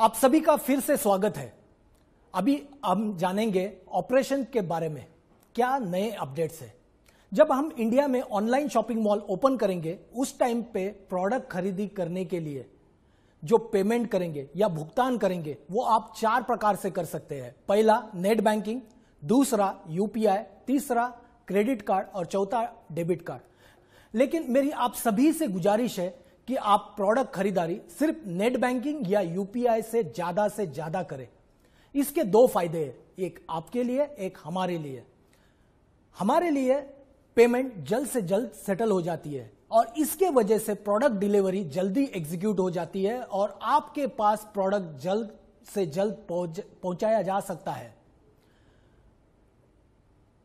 आप सभी का फिर से स्वागत है अभी हम जानेंगे ऑपरेशन के बारे में क्या नए अपडेट्स है जब हम इंडिया में ऑनलाइन शॉपिंग मॉल ओपन करेंगे उस टाइम पे प्रोडक्ट खरीदी करने के लिए जो पेमेंट करेंगे या भुगतान करेंगे वो आप चार प्रकार से कर सकते हैं पहला नेट बैंकिंग दूसरा यूपीआई तीसरा क्रेडिट कार्ड और चौथा डेबिट कार्ड लेकिन मेरी आप सभी से गुजारिश है कि आप प्रोडक्ट खरीदारी सिर्फ नेट बैंकिंग या यूपीआई से ज्यादा से ज्यादा करें इसके दो फायदे हैं एक आपके लिए एक हमारे लिए हमारे लिए पेमेंट जल्द से जल्द सेटल हो जाती है और इसके वजह से प्रोडक्ट डिलीवरी जल्दी एग्जीक्यूट हो जाती है और आपके पास प्रोडक्ट जल्द से जल्द पहुंचाया जा सकता है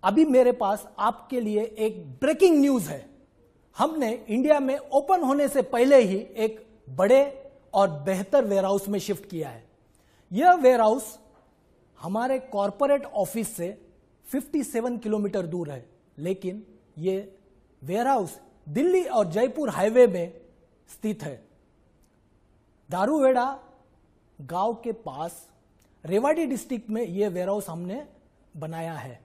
अभी मेरे पास आपके लिए एक ब्रेकिंग न्यूज है हमने इंडिया में ओपन होने से पहले ही एक बड़े और बेहतर वेयरहाउस में शिफ्ट किया है यह वेयरहाउस हमारे कॉरपोरेट ऑफिस से 57 किलोमीटर दूर है लेकिन ये वेयरहाउस दिल्ली और जयपुर हाईवे में स्थित है दारूवेड़ा गांव के पास रेवाड़ी डिस्ट्रिक्ट में यह वेयरहाउस हमने बनाया है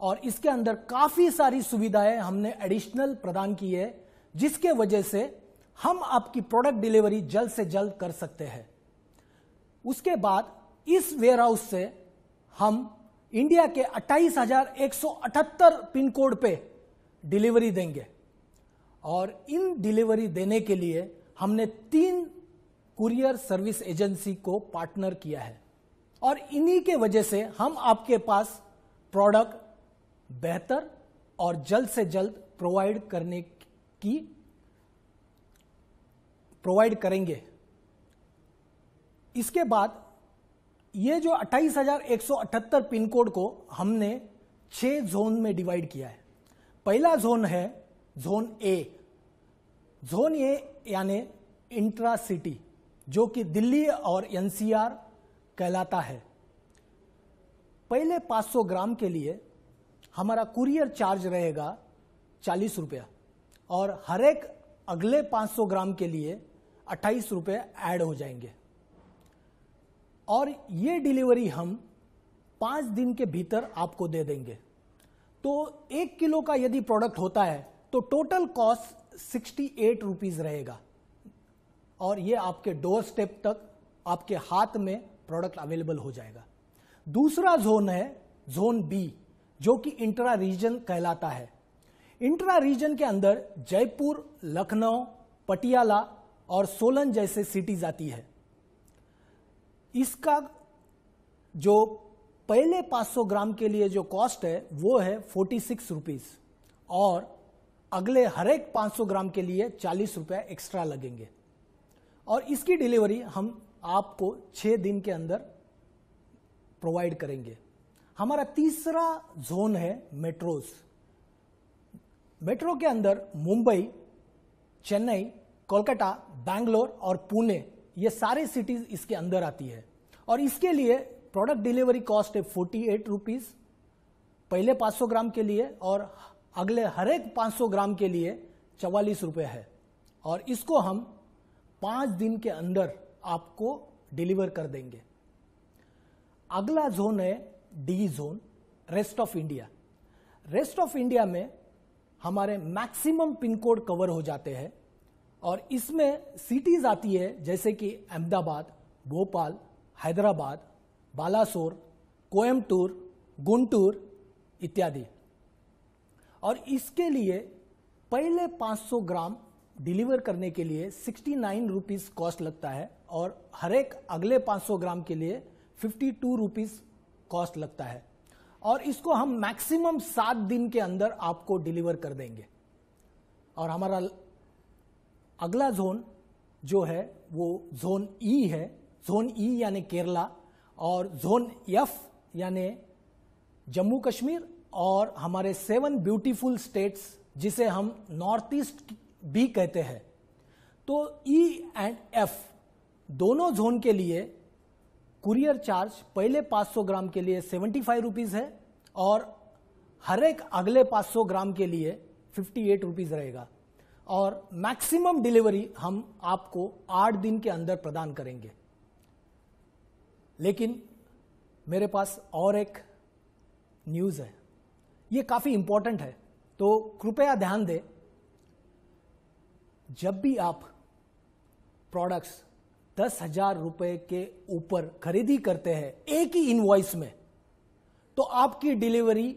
और इसके अंदर काफ़ी सारी सुविधाएं हमने एडिशनल प्रदान की है जिसके वजह से हम आपकी प्रोडक्ट डिलीवरी जल्द से जल्द कर सकते हैं उसके बाद इस वेयर हाउस से हम इंडिया के 28,178 पिन कोड पे डिलीवरी देंगे और इन डिलीवरी देने के लिए हमने तीन कुरियर सर्विस एजेंसी को पार्टनर किया है और इन्हीं के वजह से हम आपके पास प्रोडक्ट बेहतर और जल्द से जल्द प्रोवाइड करने की प्रोवाइड करेंगे इसके बाद ये जो 28,178 पिन कोड को हमने छह जोन में डिवाइड किया है पहला जोन है जोन ए जोन ए यानी इंट्रा सिटी जो कि दिल्ली और एनसीआर कहलाता है पहले 500 ग्राम के लिए हमारा कुरियर चार्ज रहेगा चालीस रुपया और हर एक अगले 500 ग्राम के लिए अट्ठाईस रुपये ऐड हो जाएंगे और ये डिलीवरी हम पाँच दिन के भीतर आपको दे देंगे तो एक किलो का यदि प्रोडक्ट होता है तो total cost sixty eight rupees रहेगा और ये आपके डोर स्टेप तक आपके हाथ में प्रोडक्ट अवेलेबल हो जाएगा दूसरा जोन है जोन बी जो कि इंट्रा रीजन कहलाता है इंट्रा रीजन के अंदर जयपुर लखनऊ पटियाला और सोलन जैसे सिटीज आती है इसका जो पहले 500 ग्राम के लिए जो कॉस्ट है वो है फोर्टी सिक्स रुपीज़ और अगले हर एक 500 ग्राम के लिए चालीस रुपये एक्स्ट्रा लगेंगे और इसकी डिलीवरी हम आपको छः दिन के अंदर प्रोवाइड करेंगे हमारा तीसरा जोन है मेट्रोज मेट्रो के अंदर मुंबई चेन्नई कोलकाता बैंगलोर और पुणे ये सारे सिटीज इसके अंदर आती है और इसके लिए प्रोडक्ट डिलीवरी कॉस्ट है फोर्टी एट रुपीज़ पहले 500 ग्राम के लिए और अगले हर एक 500 ग्राम के लिए चवालीस रुपये है और इसको हम पाँच दिन के अंदर आपको डिलीवर कर देंगे अगला जोन है D zone rest of India rest of India में हमारे मैक्सिमम पिन कोड कवर हो जाते हैं और इसमें सिटीज़ आती है जैसे कि अहमदाबाद भोपाल हैदराबाद बालासोर कोयमटूर गुंटूर इत्यादि और इसके लिए पहले 500 ग्राम डिलीवर करने के लिए 69 नाइन रुपीज़ कॉस्ट लगता है और हर एक अगले 500 ग्राम के लिए 52 टू रुपीज़ कॉस्ट लगता है और इसको हम मैक्सिमम सात दिन के अंदर आपको डिलीवर कर देंगे और हमारा अगला जोन जो है वो जोन ई e है जोन ई e यानी केरला और जोन एफ यानी जम्मू कश्मीर और हमारे सेवन ब्यूटीफुल स्टेट्स जिसे हम नॉर्थ ईस्ट भी कहते हैं तो ई एंड एफ दोनों जोन के लिए कुरियर चार्ज पहले 500 ग्राम के लिए सेवेंटी फाइव रुपीज़ है और हर एक अगले 500 ग्राम के लिए फिफ्टी एट रुपीज़ रहेगा और मैक्सिमम डिलीवरी हम आपको आठ दिन के अंदर प्रदान करेंगे लेकिन मेरे पास और एक न्यूज़ है ये काफ़ी इम्पॉर्टेंट है तो कृपया ध्यान दें जब भी आप प्रोडक्ट्स दस हजार रुपए के ऊपर खरीदी करते हैं एक ही इनवॉइस में तो आपकी डिलीवरी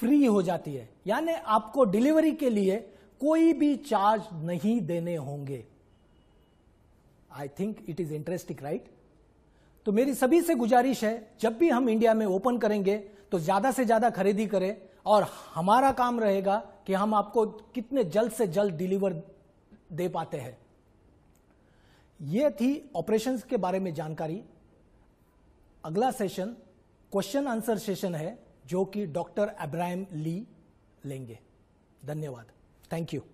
फ्री हो जाती है यानी आपको डिलीवरी के लिए कोई भी चार्ज नहीं देने होंगे I think it is interesting right तो मेरी सभी से गुजारिश है जब भी हम इंडिया में ओपन करेंगे तो ज्यादा से ज्यादा खरीदी करें और हमारा काम रहेगा कि हम आपको कितने जल्द से जल्द डिलीवर दे पाते हैं ये थी ऑपरेशंस के बारे में जानकारी अगला सेशन क्वेश्चन आंसर सेशन है जो कि डॉक्टर अब्राहम ली लेंगे धन्यवाद थैंक यू